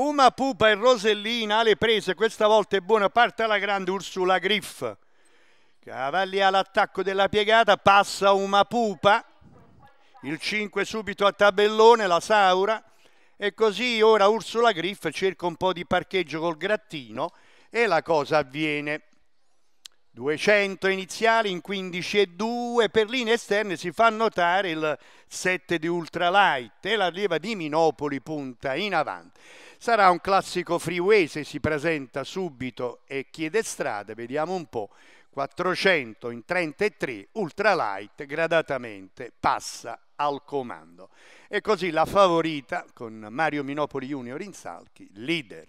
Uma Pupa e Rosellina alle prese, questa volta è buona, parte alla grande Ursula Griff. Cavalli all'attacco della piegata, passa Uma Pupa, il 5 subito a tabellone, la Saura, e così ora Ursula Griff cerca un po' di parcheggio col grattino e la cosa avviene. 200 iniziali in 15 e 2 per linee esterne si fa notare il 7 di ultralight e l'arriva di Minopoli punta in avanti sarà un classico freeway se si presenta subito e chiede strade vediamo un po' 400 in 33 ultralight gradatamente passa al comando e così la favorita con Mario Minopoli Junior in Salchi leader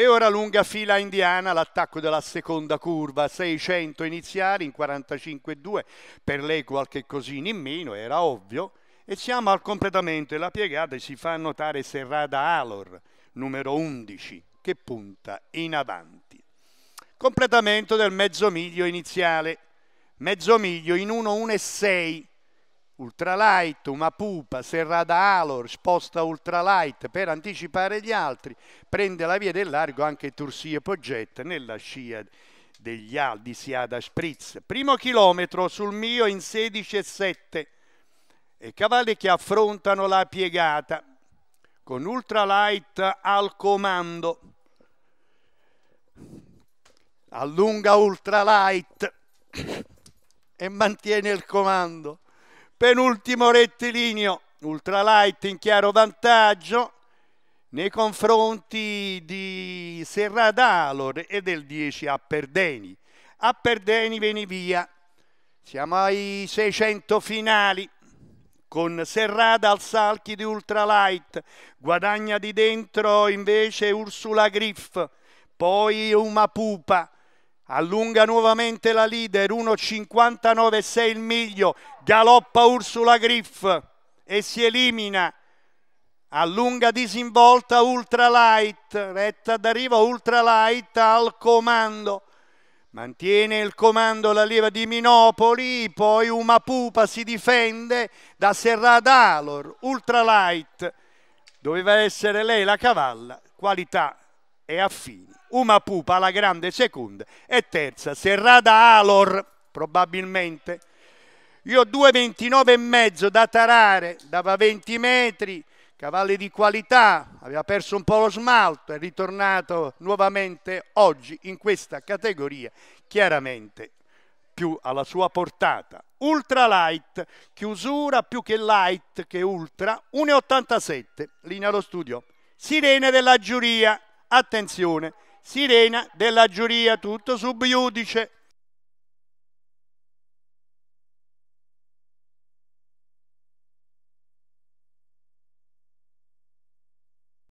e ora lunga fila indiana l'attacco della seconda curva, 600 iniziali in 45,2, per lei qualche cosino in meno, era ovvio, e siamo al completamento e la piegata si fa notare Serrada Alor, numero 11, che punta in avanti. Completamento del mezzo miglio iniziale, mezzo miglio in 1,1,6, Ultralight, una pupa, serrada Alor, sposta Ultralight per anticipare gli altri, prende la via del largo anche Tursi e Poggett nella scia degli Aldi Siada Spritz. Primo chilometro sul mio in 16 e 7 e cavalli che affrontano la piegata con Ultralight al comando. Allunga Ultralight e mantiene il comando Penultimo rettilineo, ultralight in chiaro vantaggio nei confronti di Serradalor e del 10 a Perdeni a Perdeni viene via, siamo ai 600 finali con Serrada al salchi di Ultralight, guadagna di dentro invece Ursula Griff, poi Uma Pupa, Allunga nuovamente la leader, 1,59,6 il miglio, galoppa Ursula Griff e si elimina. Allunga disinvolta Ultralight, retta d'arrivo Ultralight al comando. Mantiene il comando la leva di Minopoli, poi Pupa si difende da Serradalor, Ultralight. Doveva essere lei la cavalla, qualità e affini. Umapupa alla grande seconda e terza Serrada Alor, probabilmente. Io ho mezzo da tarare, dava 20 metri, cavalli di qualità, aveva perso un po' lo smalto, è ritornato nuovamente oggi in questa categoria, chiaramente più alla sua portata. Ultra light, chiusura più che light che ultra, 1,87, linea allo studio. Sirene della giuria, attenzione, sirena della giuria, tutto subiudice.